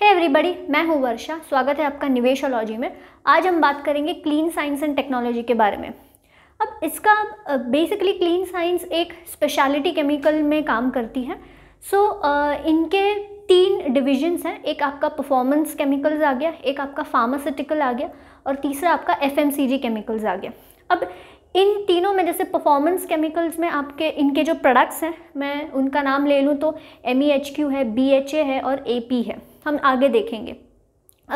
हे hey everybody मैं हूँ वर्षा स्वागत है आपका निवेशोलॉजी में आज हम बात करेंगे क्लीन साइंस एंड टेक्नोलॉजी के बारे में अब इसका बेसिकली क्लीन साइंस एक स्पेशलिटी केमिकल में काम करती है सो so, uh, इनके तीन डिविजन्स हैं एक आपका परफॉर्मेंस केमिकल्स आ गया एक आपका फार्मास्यूटिकल आ गया और तीसरा आपका एफ केमिकल्स आ गया अब इन तीनों में जैसे परफॉर्मेंस केमिकल्स में आपके इनके जो प्रोडक्ट्स हैं मैं उनका नाम ले लूँ तो एम e है बी है और ए है हम आगे देखेंगे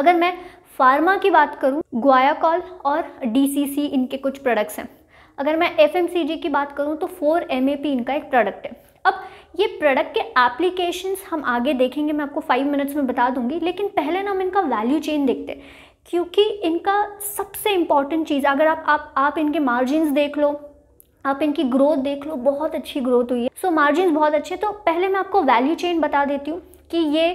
अगर मैं फार्मा की बात करूँ ग्वायाकॉल और डी इनके कुछ प्रोडक्ट्स हैं अगर मैं एफएमसीजी की बात करूँ तो फोर एम इनका एक प्रोडक्ट है अब ये प्रोडक्ट के एप्लीकेशंस हम आगे देखेंगे मैं आपको फाइव मिनट्स में बता दूंगी लेकिन पहले ना हम इनका वैल्यू चेन देखते हैं क्योंकि इनका सबसे इम्पॉर्टेंट चीज़ अगर आप आप आप इनके मार्जिनस देख लो आप इनकी ग्रोथ देख लो बहुत अच्छी ग्रोथ हुई है सो so, मार्जिन बहुत अच्छे तो पहले मैं आपको वैल्यू चेन बता देती हूँ कि ये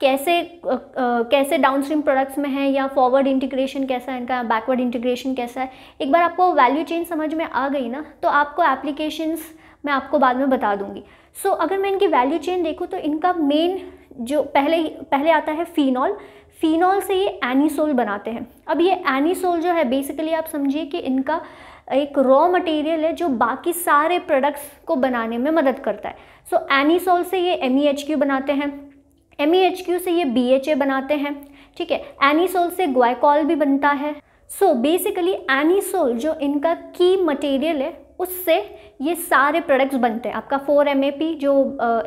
कैसे कैसे डाउनस्ट्रीम प्रोडक्ट्स में है या फॉरवर्ड इंटीग्रेशन कैसा है इनका बैकवर्ड इंटीग्रेशन कैसा है एक बार आपको वैल्यू चेन समझ में आ गई ना तो आपको एप्लीकेशंस मैं आपको बाद में बता दूंगी सो so, अगर मैं इनकी वैल्यू चेन देखूँ तो इनका मेन जो पहले पहले आता है फ़ीनॉल फिनॉल से ये एनिसोल बनाते हैं अब ये एनीसोल जो है बेसिकली आप समझिए कि इनका एक रॉ मटेरियल है जो बाकी सारे प्रोडक्ट्स को बनाने में मदद करता है सो so, एनीसोल से ये एम e बनाते हैं एम e से ये बी बनाते हैं ठीक है एनीसोल से ग्वाइकॉल भी बनता है सो बेसिकली एनीसोल जो इनका की मटेरियल है उससे ये सारे प्रोडक्ट्स बनते हैं आपका फोर एम जो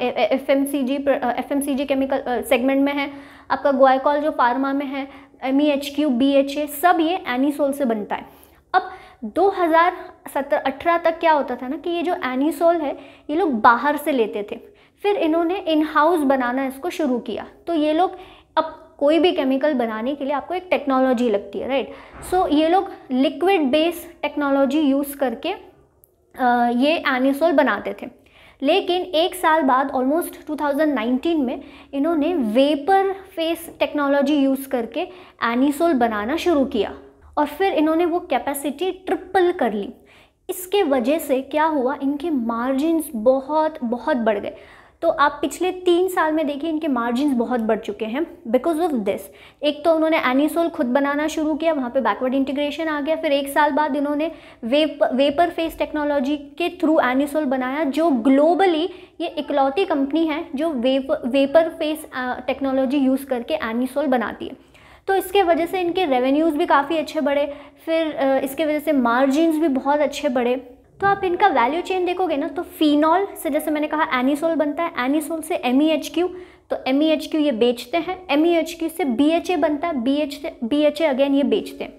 F M C G F M C G chemical segment में है आपका ग्वाइकॉल जो फार्मा में है M E H Q B H A सब ये एनीसोल से बनता है अब 2017-18 तक क्या होता था ना कि ये जो एनीसोल है ये लोग बाहर से लेते थे फिर इन्होंने इन हाउस बनाना इसको शुरू किया तो ये लोग अब कोई भी केमिकल बनाने के लिए आपको एक टेक्नोलॉजी लगती है राइट सो so, ये लोग लिक्विड बेस टेक्नोलॉजी यूज़ करके आ, ये एनिसोल बनाते थे लेकिन एक साल बाद ऑलमोस्ट 2019 में इन्होंने वेपर फेस टेक्नोलॉजी यूज़ करके एनिसोल बनाना शुरू किया और फिर इन्होंने वो कैपेसिटी ट्रिपल कर ली इसके वजह से क्या हुआ इनके मार्जिन्स बहुत बहुत बढ़ गए तो आप पिछले तीन साल में देखिए इनके मार्जिन बहुत बढ़ चुके हैं बिकॉज ऑफ दिस एक तो उन्होंने एनिसोल खुद बनाना शुरू किया वहाँ पे बैकवर्ड इंटीग्रेशन आ गया फिर एक साल बाद इन्होंने वेप वेपर फेस टेक्नोलॉजी के थ्रू एनिसोल बनाया जो ग्लोबली ये इकलौती कंपनी है जो vape vapour phase technology use करके एनिसोल बनाती है तो इसके वजह से इनके रेवेन्यूज़ भी काफ़ी अच्छे बढ़े फिर इसके वजह से मार्जिनस भी बहुत अच्छे बढ़े तो आप इनका वैल्यू चेन देखोगे ना तो फिनॉल से जैसे मैंने कहा एनिसोल बनता है एनिसोल से एम e तो एम e ये बेचते हैं एम e से बी बनता है बी एच बी अगेन ये बेचते हैं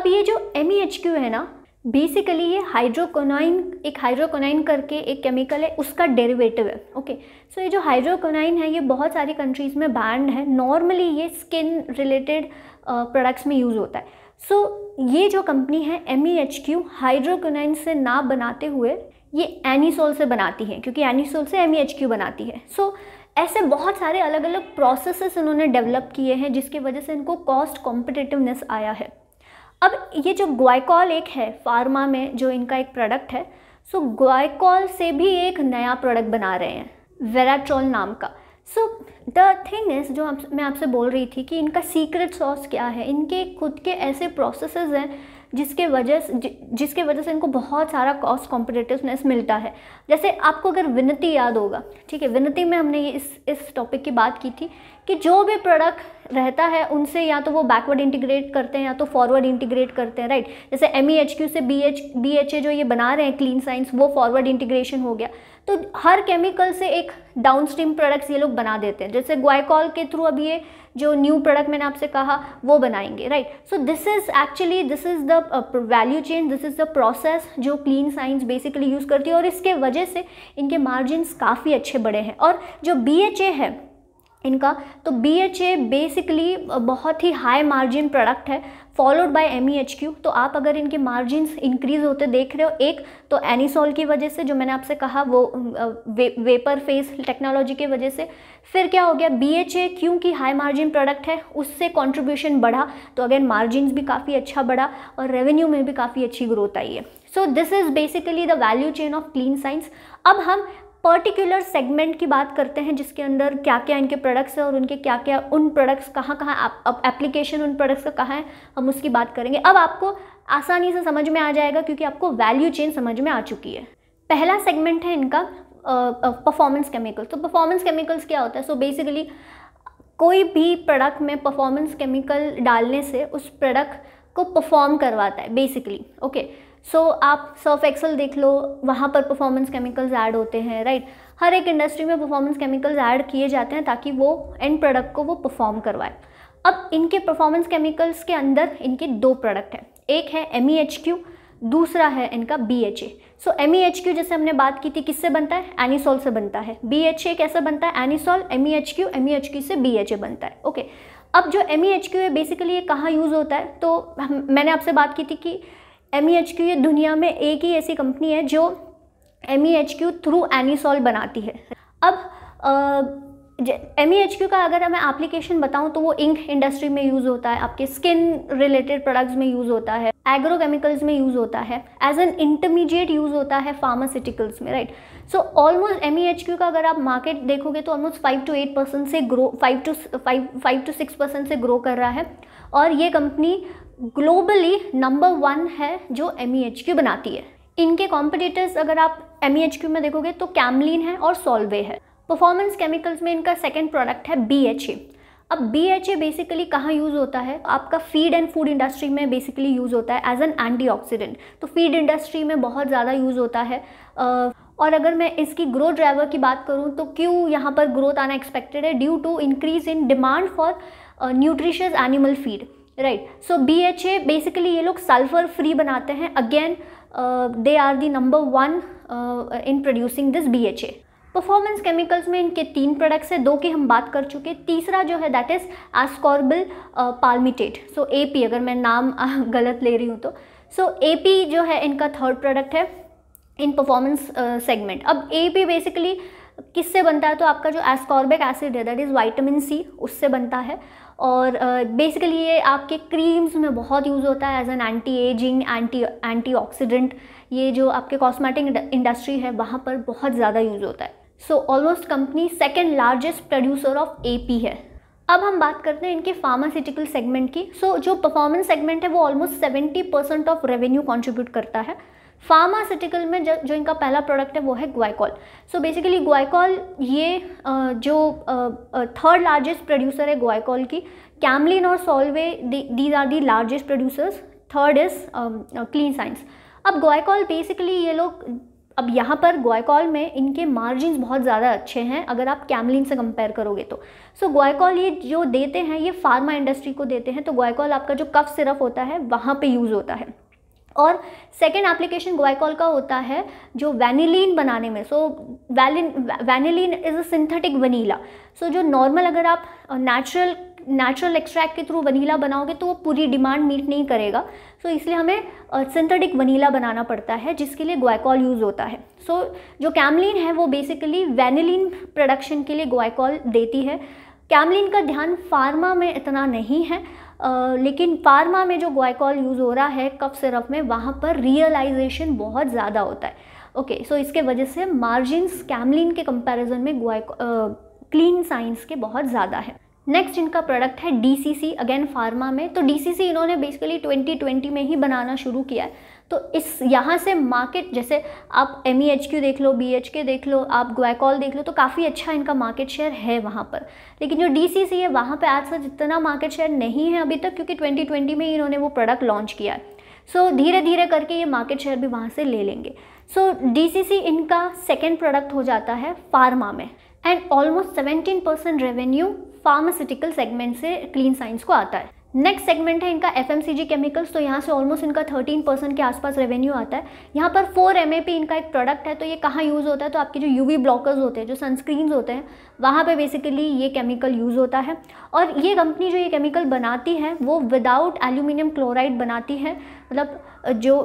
अब ये जो एम है ना बेसिकली ये हाइड्रोकोनाइन एक हाइड्रोकोनाइन करके एक केमिकल है उसका डेरिवेटिव है ओके सो so ये जो हाइड्रोकोनाइन है ये बहुत सारी कंट्रीज़ में बैंड है नॉर्मली ये स्किन रिलेटेड प्रोडक्ट्स में यूज़ होता है सो so, ये जो कंपनी है M E H Q hydroquinone से ना बनाते हुए ये एनीसोल से बनाती है क्योंकि एनीसोल से एम ई एच क्यू बनाती है सो so, ऐसे बहुत सारे अलग अलग प्रोसेसेस इन्होंने डेवलप किए हैं जिसकी वजह से इनको कॉस्ट कॉम्पिटिटिवनेस आया है अब ये जो ग्वाइकॉल एक है फार्मा में जो इनका एक प्रोडक्ट है सो ग्वाइकॉल से भी एक नया प्रोडक्ट बना रहे हैं वेराट्रॉल नाम का सो द थिंग इज़ जो आप, मैं आपसे बोल रही थी कि इनका सीक्रेट सॉस क्या है इनके खुद के ऐसे प्रोसेस हैं जिसके वजह से जिसके वजह से इनको बहुत सारा कॉस्ट कॉम्पिटेटिवनेस मिलता है जैसे आपको अगर विनती याद होगा ठीक है विनती में हमने इस इस टॉपिक की बात की थी कि जो भी प्रोडक्ट रहता है उनसे या तो वो बैकवर्ड इंटीग्रेट करते हैं या तो फॉरवर्ड इंटीग्रेट करते हैं राइट जैसे एम ई एच क्यू से B H B H A जो ये बना रहे हैं क्लीन साइंस वो फॉरवर्ड इंटीग्रेशन हो गया तो हर केमिकल से एक डाउनस्ट्रीम प्रोडक्ट्स ये लोग बना देते हैं जैसे ग्वाइकॉल के थ्रू अभी ये जो न्यू प्रोडक्ट मैंने आपसे कहा वो बनाएंगे right so this is actually this is the value chain this is the process जो क्लीन साइंस बेसिकली यूज़ करती है और इसके वजह से इनके मार्जिन काफ़ी अच्छे बड़े हैं और जो बी है इनका तो बी बेसिकली uh, बहुत ही हाई मार्जिन प्रोडक्ट है फॉलोड बाय एम तो आप अगर इनके मार्जिन इंक्रीज होते देख रहे हो एक तो एनिसोल की वजह से जो मैंने आपसे कहा वो वे, वेपर फेस टेक्नोलॉजी की वजह से फिर क्या हो गया बी एच ए क्योंकि हाई मार्जिन प्रोडक्ट है उससे कॉन्ट्रीब्यूशन बढ़ा तो अगेन मार्जिन भी काफ़ी अच्छा बढ़ा और रेवेन्यू में भी काफ़ी अच्छी ग्रोथ आई है so this is basically the value chain of Clean Science अब हम पर्टिकुलर सेगमेंट की बात करते हैं जिसके अंदर क्या क्या इनके प्रोडक्ट्स हैं और उनके क्या क्या उन प्रोडक्ट्स कहाँ कहाँ एप्लीकेशन उन प्रोडक्ट्स का कहाँ है हम उसकी बात करेंगे अब आपको आसानी से समझ में आ जाएगा क्योंकि आपको वैल्यू चेन समझ में आ चुकी है पहला सेगमेंट है इनका परफॉर्मेंस केमिकल्स तो परफॉर्मेंस केमिकल्स क्या होता है सो so बेसिकली कोई भी प्रोडक्ट में परफॉर्मेंस केमिकल डालने से उस प्रोडक्ट को परफॉर्म करवाता है basically okay okay. So so, आप सर्फ एक्सल देख लो वहाँ पर परफॉर्मेंस केमिकल्स ऐड होते हैं राइट हर एक इंडस्ट्री में परफॉर्मेंस केमिकल्स ऐड किए जाते हैं ताकि वो एंड प्रोडक्ट को वो परफॉर्म करवाए अब इनके परफॉर्मेंस केमिकल्स के अंदर इनके दो प्रोडक्ट हैं एक है एम e दूसरा है इनका B H A so M E H Q जैसे हमने बात की थी किससे बनता है एनिसोल से बनता है बी एच ए कैसे बनता है anisole M E H Q M E H Q से बी एच ए बनता है ओके okay. अब जो एम ई एच क्यू है बेसिकली ये कहाँ यूज़ होता है तो मैंने आपसे बात की थी कि एम ई एच क्यू ये दुनिया में एक ही ऐसी कंपनी है जो M E H Q through anisole बनाती है अब एम ई एच क्यू का अगर मैं एप्लीकेशन बताऊँ तो वो इंक इंडस्ट्री में यूज़ होता है आपके स्किन रिलेटेड प्रोडक्ट्स में यूज़ होता है एग्रोकेमिकल्स में यूज़ होता है एज एन इंटरमीडिएट यूज़ होता है फार्मास्यूटिकल्स में right so almost M E H Q का अगर आप मार्केट देखोगे तो almost five to eight percent से grow five to five five to six percent से ग्रो कर रहा है और ये कंपनी ग्लोबली नंबर वन है जो एम e बनाती है इनके कॉम्पिटिटर्स अगर आप एम e में देखोगे तो कैमलिन है और सॉल्वे है परफॉर्मेंस केमिकल्स में इनका सेकेंड प्रोडक्ट है बी अब बी बेसिकली कहाँ यूज़ होता है आपका फीड एंड फूड इंडस्ट्री में बेसिकली यूज़ होता है एज एन ऑक्सीडेंट तो फीड इंडस्ट्री में बहुत ज़्यादा यूज़ होता है और अगर मैं इसकी ग्रोथ ड्राइवर की बात करूँ तो क्यों यहाँ पर ग्रोथ आना एक्सपेक्टेड है due to increase in demand for nutritious animal feed right so B H A basically ये लोग सल्फर फ्री बनाते हैं again they are the number one in producing this B H A performance chemicals में इनके तीन products हैं दो की हम बात कर चुके हैं तीसरा जो है that is ascorbyl palmitate so A P अगर मैं नाम गलत ले रही हूँ तो सो ए पी जो है इनका थर्ड प्रोडक्ट है इन परफॉर्मेंस सेगमेंट अब ए पी बेसिकली किससे बनता है तो आपका जो एस्कॉर्बिक एसिड है दैट इज़ वाइटामिन सी उससे बनता है और बेसिकली uh, ये आपके क्रीम्स में बहुत यूज़ होता है as an anti ageing anti anti oxidant ये जो आपके कॉस्मेटिक इंडस्ट्री है वहाँ पर बहुत ज़्यादा यूज़ होता है so almost company second largest producer of A है अब हम बात करते हैं इनके फार्मास्यूटिकल सेगमेंट की सो so, जो परफॉर्मेंस सेगमेंट है वो almost 70 percent of revenue contribute करता है फार्मास्यूटिकल में जो इनका पहला प्रोडक्ट है वो है ग्वाइकॉल सो बेसिकली ग्वाइकॉल ये जो थर्ड लार्जेस्ट प्रोड्यूसर है ग्वाइकॉल की कैमलिन और Solvay these are the largest producers third is Clean Science अब ग्वाइकॉल बेसिकली ये लोग अब यहाँ पर ग्वाइकॉल में इनके मार्जिन बहुत ज़्यादा अच्छे हैं अगर आप कैमलिन से कंपेयर करोगे तो सो so, ग्वाइकॉल ये जो देते हैं ये फार्मा इंडस्ट्री को देते हैं तो ग्वाइकॉल आपका जो कफ सिरप होता है वहाँ पे यूज़ होता है और सेकेंड एप्लीकेशन ग्वाइकॉल का होता है जो वैनिलीन बनाने में सो वैलिन vanillin is a synthetic vanilla so जो नॉर्मल अगर आप नेचुरल नेचुरल एक्सट्रैक्ट के थ्रू वनीला बनाओगे तो वो पूरी डिमांड मीट नहीं करेगा सो so, इसलिए हमें सिंथेटिक uh, वनीला बनाना पड़ता है जिसके लिए ग्वाइकॉल यूज़ होता है सो so, जो कैमलिन है वो बेसिकली वैनिलीन प्रोडक्शन के लिए ग्वाइकॉल देती है कैमलिन का ध्यान फार्मा में इतना नहीं है लेकिन फार्मा में जो ग्वाइकॉल यूज़ हो रहा है कफ सिरप में वहाँ पर रियलाइजेशन बहुत ज़्यादा होता है ओके सो इसके वजह से मार्जिन कैमलिन के कंपैरिजन में ग्वाइको क्लीन साइंस के बहुत ज़्यादा है नेक्स्ट इनका प्रोडक्ट है डीसीसी अगेन फार्मा में तो डीसीसी इन्होंने बेसिकली 2020 में ही बनाना शुरू किया है तो इस यहाँ से मार्केट जैसे आप एम ई एच क्यू देख लो बी एच के देख लो आप ग्वैकॉल देख लो तो काफ़ी अच्छा इनका मार्केट शेयर है वहाँ पर लेकिन जो डी है वहाँ पर आज सच इतना मार्केट शेयर नहीं है अभी तक क्योंकि ट्वेंटी में इन्होंने वो प्रोडक्ट लॉन्च किया है सो so, धीरे धीरे करके ये मार्केट शेयर भी वहाँ से ले लेंगे सो so, सी इनका सेकेंड प्रोडक्ट हो जाता है फार्मा में and almost seventeen percent revenue pharmaceutical segment से क्लीन साइंस को आता है नेक्स्ट सेगमेंट है इनका एफ केमिकल्स तो यहाँ से ऑलमोस्ट इनका 13 परसेंट के आसपास रेवेन्यू आता है यहाँ पर फोर एम इनका एक प्रोडक्ट है तो ये कहाँ यूज़ होता है तो आपके जो यूवी ब्लॉकर्स होते हैं जो सनस्क्रीन्स होते हैं वहाँ पे बेसिकली ये केमिकल यूज़ होता है और ये कंपनी जो ये केमिकल बनाती है वो विदाउट एल्यूमिनियम क्लोराइड बनाती है मतलब जो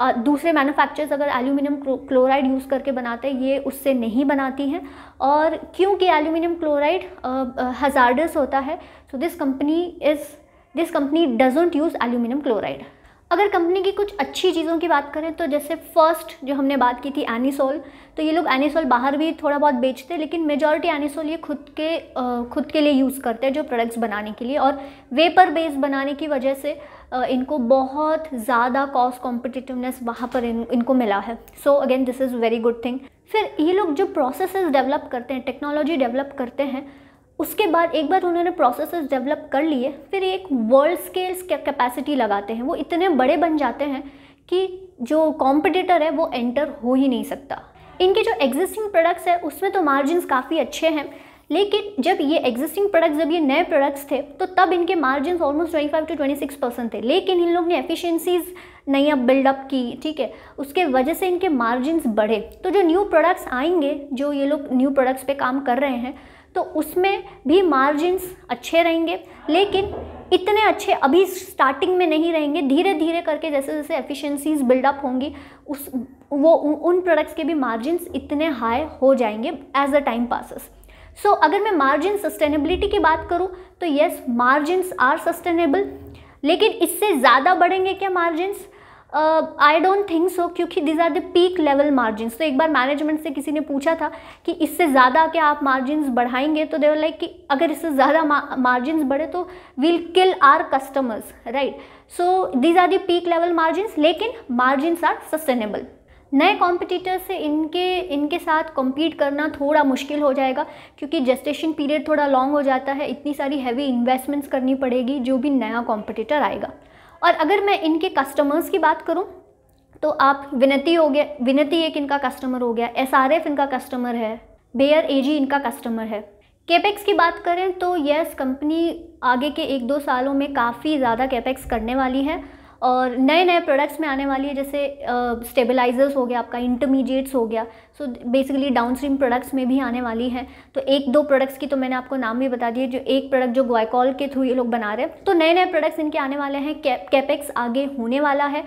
आ, दूसरे मैन्युफैक्चरर्स अगर एल्यूमिनियम क्लोराइड यूज़ करके बनाते हैं ये उससे नहीं बनाती हैं और क्योंकि एल्यूमिनियम क्लोराइड हज़ार्डस होता है so this company is this company doesn't use aluminium chloride अगर कंपनी की कुछ अच्छी चीज़ों की बात करें तो जैसे फर्स्ट जो हमने बात की थी एनिसोल तो ये लोग एनिसोल बाहर भी थोड़ा बहुत बेचते हैं लेकिन मेजॉरिटी एनिसोल ये खुद के खुद के लिए यूज़ करते हैं जो प्रोडक्ट्स बनाने के लिए और वेपर बेस बनाने की वजह से इनको बहुत ज़्यादा कॉस्ट कॉम्पिटिटिवनेस वहाँ पर इन, इनको मिला है so again this is very good thing फिर ये लोग जो प्रोसेसेस डेवलप करते हैं टेक्नोलॉजी डेवलप करते हैं उसके बाद एक बार उन्होंने प्रोसेसेस डेवलप कर लिए फिर एक वर्ल्ड स्केल कैपेसिटी लगाते हैं वो इतने बड़े बन जाते हैं कि जो कॉम्पिटिटर है वो एंटर हो ही नहीं सकता इनके जो एग्जिस्टिंग प्रोडक्ट्स है उसमें तो मार्जिनस काफ़ी अच्छे हैं लेकिन जब ये एग्जिस्टिंग प्रोडक्ट्स जब ये नए प्रोडक्ट्स थे तो तब इनके margin almost twenty five to twenty six percent थे लेकिन इन लोग ने एफिशिएंसीज नया बिल्डअप की ठीक है उसके वजह से इनके मार्जिन बढ़े तो जो न्यू प्रोडक्ट्स आएंगे जो ये लोग न्यू प्रोडक्ट्स पे काम कर रहे हैं तो उसमें भी मार्जिन्स अच्छे रहेंगे लेकिन इतने अच्छे अभी स्टार्टिंग में नहीं रहेंगे धीरे धीरे करके जैसे जैसे एफिशिएंसीज बिल्डअप होंगी उस वो उन प्रोडक्ट्स के भी मार्जिन्स इतने हाई हो जाएंगे as a time passes so अगर मैं मार्जिन सस्टेनेबिलिटी की बात करूँ तो येस मार्जिन्स आर सस्टेनेबल लेकिन इससे ज़्यादा बढ़ेंगे क्या margins I don't think so क्योंकि these are the peak level margin तो एक बार मैनेजमेंट से किसी ने पूछा था कि इससे ज़्यादा क्या आप मार्जिन बढ़ाएंगे तो देवर लाइक कि अगर इससे ज़्यादा मार्जिन बढ़े तो we'll kill our customers right so these are the peak level margin लेकिन मार्जिन आर सस्टेनेबल नए कॉम्पिटिटर से इनके इनके साथ कम्पीट करना थोड़ा मुश्किल हो जाएगा क्योंकि जेस्टेशन पीरियड थोड़ा लॉन्ग हो जाता है इतनी सारी हैवी इन्वेस्टमेंट्स करनी पड़ेगी जो भी नया कॉम्पिटिटर आएगा और अगर मैं इनके कस्टमर्स की बात करूँ तो आप विनती हो गया विनती एक इनका कस्टमर हो गया एस इनका कस्टमर है बेयर एजी इनका कस्टमर है केपेक्स की बात करें तो यस कंपनी आगे के एक दो सालों में काफ़ी ज़्यादा केपेक्स करने वाली है और नए नए प्रोडक्ट्स में आने वाली है जैसे स्टेबलाइजर्स uh, हो गया आपका इंटरमीडिएट्स हो गया सो बेसिकली डाउनस्ट्रीम प्रोडक्ट्स में भी आने वाली हैं तो एक दो प्रोडक्ट्स की तो मैंने आपको नाम भी बता दिए जो एक प्रोडक्ट जो ग्वाइकॉल के थ्रू ये लोग बना रहे हैं तो नए नए प्रोडक्ट्स इनके आने वाले हैं कैपेक्स आगे होने वाला है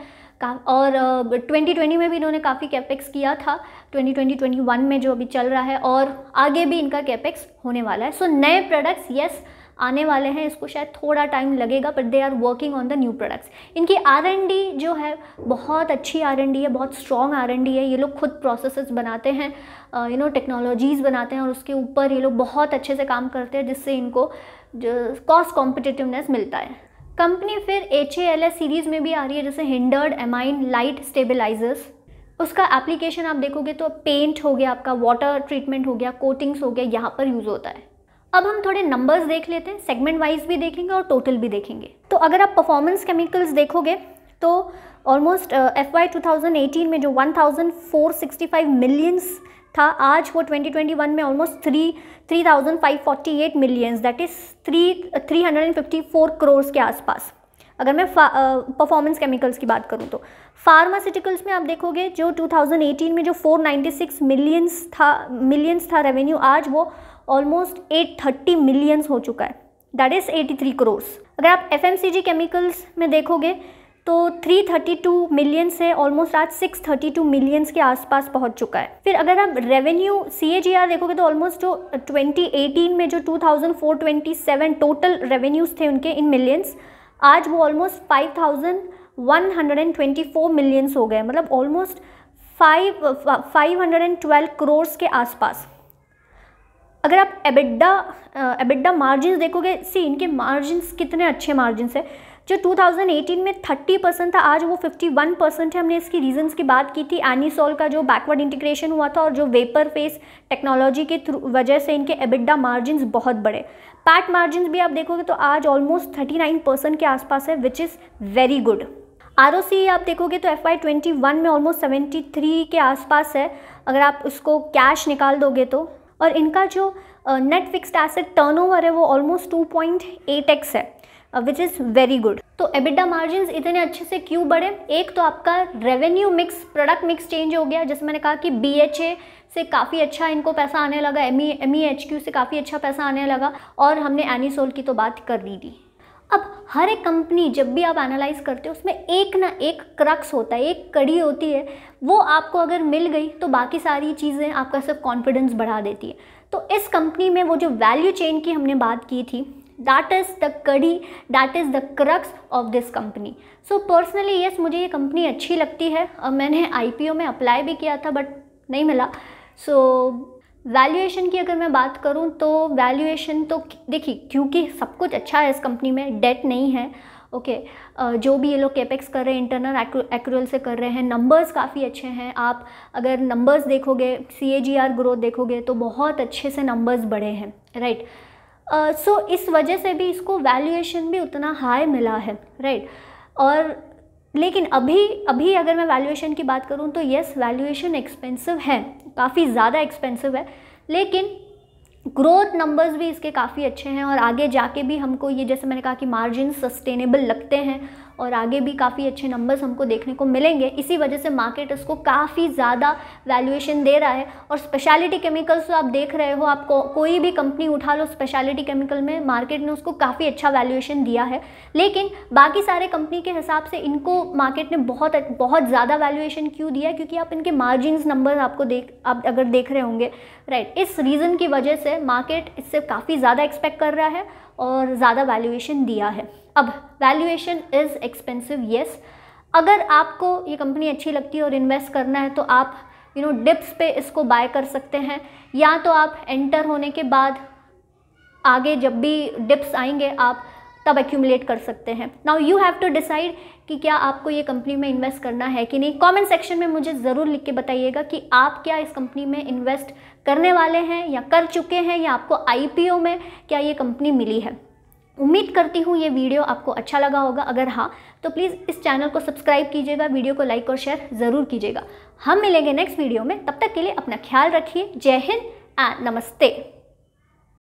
और uh, में भी इन्होंने काफ़ी कैपेक्स किया था 2020 21 में जो अभी चल रहा है और आगे भी इनका कैपेक्स होने वाला है सो so, नए प्रोडक्ट्स यस yes, आने वाले हैं इसको शायद थोड़ा टाइम लगेगा but they are working on the new products इनकी आर एन डी जो है बहुत अच्छी आर एन डी है बहुत स्ट्रॉन्ग आर एन डी है ये लोग खुद प्रोसेस बनाते हैं यू नो टेक्नोलॉजीज़ बनाते हैं और उसके ऊपर ये लोग बहुत अच्छे से काम करते हैं जिससे इनको जो कॉस्ट कॉम्पिटिटिवनेस मिलता है कंपनी फिर H A L S series में भी आ रही है जैसे हिंडर्ड एमाइन लाइट स्टेबलाइजर्स उसका एप्लीकेशन आप देखोगे तो पेंट हो गया आपका वाटर ट्रीटमेंट हो गया कोटिंग्स हो गया यहाँ पर यूज़ होता है अब हम थोड़े नंबर्स देख लेते हैं सेगमेंट वाइज भी देखेंगे और टोटल भी देखेंगे तो अगर आप परफॉर्मेंस केमिकल्स देखोगे तो ऑलमोस्ट एफ वाई टू में जो 1465 मिलियंस था आज वो 2021 में almost three three thousand five forty eight millions that is three three hundred and fifty four crores के आसपास अगर मैं परफॉर्मेंस केमिकल्स uh, की बात करूँ तो फार्मास्यूटिकल्स में आप देखोगे जो 2018 में जो 496 मिलियंस था मिलियंस था रेवेन्यू आज वो ऑलमोस्ट 830 मिलियंस हो चुका है दैट इज़ 83 करोर्स अगर आप एफ केमिकल्स में देखोगे तो 332 मिलियंस है ऑलमोस्ट आज 632 मिलियंस के आसपास पहुंच चुका है फिर अगर आप रेवेन्यू सी देखोगे तो ऑलमोस्ट जो 2018 में जो 2427 टोटल रेवेन्यूज थे उनके इन मिलियंस आज वो ऑलमोस्ट 5124 मिलियंस हो गए मतलब almost five five hundred and twelve crores के आसपास अगर आप एबिड्डा एबिड्डा मार्जिन देखोगे सी इनके मार्जिन कितने अच्छे मार्जिन है जो 2018 में 30 परसेंट था आज वो 51 परसेंट है हमने इसकी रीजंस की बात की थी एनीसॉल का जो बैकवर्ड इंटीग्रेशन हुआ था और जो वेपर फेस टेक्नोलॉजी के थ्रू वजह से इनके एबिड्डा मार्जिन बहुत बड़े पैट मार्जिन भी आप देखोगे तो आज ऑलमोस्ट 39 परसेंट के आसपास है विच इज़ वेरी गुड आर आप देखोगे तो एफ आई ट्वेंटी वन में ऑलमोस्ट सेवेंटी थ्री के आसपास है अगर आप उसको कैश निकाल दोगे तो और इनका जो नेट फिक्स्ड एसेट टर्नओवर है वो ऑलमोस्ट टू एक्स है विच इज़ वेरी गुड तो एबिडा मार्जिन इतने अच्छे से क्यों बढ़े एक तो आपका revenue mix product mix change हो गया जैसे मैंने कहा कि बी से काफ़ी अच्छा इनको पैसा आने लगा एम ई e, e से काफ़ी अच्छा पैसा आने लगा और हमने एनीसोल की तो बात कर दी थी अब हर एक कंपनी जब भी आप एनालाइज करते हो उसमें एक ना एक क्रक्स होता है एक कड़ी होती है वो आपको अगर मिल गई तो बाकी सारी चीज़ें आपका सब कॉन्फिडेंस बढ़ा देती है तो इस कंपनी में वो जो वैल्यू चेन की हमने बात की थी दैट इज़ द कड़ी that is the crux of this company so personally yes मुझे ये कंपनी अच्छी लगती है और मैंने आई में अप्लाई भी किया था बट नहीं मिला सो so, वैल्यूएशन की अगर मैं बात करूँ तो वैल्यूएशन तो देखिए क्योंकि सब कुछ अच्छा है इस कंपनी में डेट नहीं है ओके okay, जो भी ये लोग केपेक्स कर रहे हैं इंटरनल एक्रोअल से कर रहे हैं नंबर्स काफ़ी अच्छे हैं आप अगर नंबर्स देखोगे सी ए जी आर ग्रोथ देखोगे तो बहुत अच्छे से नंबर्स बढ़े हैं right right? So uh, so इस वजह से भी इसको वैल्यूएशन भी उतना हाई मिला है राइट right? और लेकिन अभी अभी अगर मैं वैल्यूएशन की बात करूँ तो येस वैल्यूएशन एक्सपेंसिव है काफ़ी ज़्यादा एक्सपेंसिव है लेकिन ग्रोथ नंबर्स भी इसके काफ़ी अच्छे हैं और आगे जाके भी हमको ये जैसे मैंने कहा कि मार्जिन सस्टेनेबल लगते हैं और आगे भी काफ़ी अच्छे नंबर्स हमको देखने को मिलेंगे इसी वजह से मार्केट इसको काफ़ी ज़्यादा वैल्यूएशन दे रहा है और स्पेशलिटी केमिकल्स आप देख रहे हो आप को कोई भी कंपनी उठा लो स्पेशलिटी केमिकल में मार्केट ने उसको काफ़ी अच्छा वैल्यूएशन दिया है लेकिन बाकी सारे कंपनी के हिसाब से इनको मार्केट ने बहुत बहुत ज़्यादा वैल्यूएशन क्यों दिया क्योंकि आप इनके मार्जिन नंबर आपको देख आप अगर देख रहे होंगे राइट इस रीज़न की वजह से मार्केट इससे काफ़ी ज़्यादा एक्सपेक्ट कर रहा है और ज़्यादा वैल्यूएशन दिया है अब वैल्यूएशन इज़ एक्सपेंसिव येस अगर आपको ये कंपनी अच्छी लगती है और इन्वेस्ट करना है तो आप यू नो डिप्स पे इसको बाय कर सकते हैं या तो आप एंटर होने के बाद आगे जब भी डिप्स आएंगे आप तब एक्यूमुलेट कर सकते हैं now you have to decide कि क्या आपको ये कंपनी में इन्वेस्ट करना है कि नहीं कमेंट सेक्शन में मुझे ज़रूर लिख के बताइएगा कि आप क्या इस कंपनी में इन्वेस्ट करने वाले हैं या कर चुके हैं या आपको आईपीओ में क्या ये कंपनी मिली है उम्मीद करती हूँ ये वीडियो आपको अच्छा लगा होगा अगर हाँ तो प्लीज़ इस चैनल को सब्सक्राइब कीजिएगा वीडियो को लाइक और शेयर ज़रूर कीजिएगा हम मिलेंगे नेक्स्ट वीडियो में तब तक के लिए अपना ख्याल रखिए जय हिंद एंड नमस्ते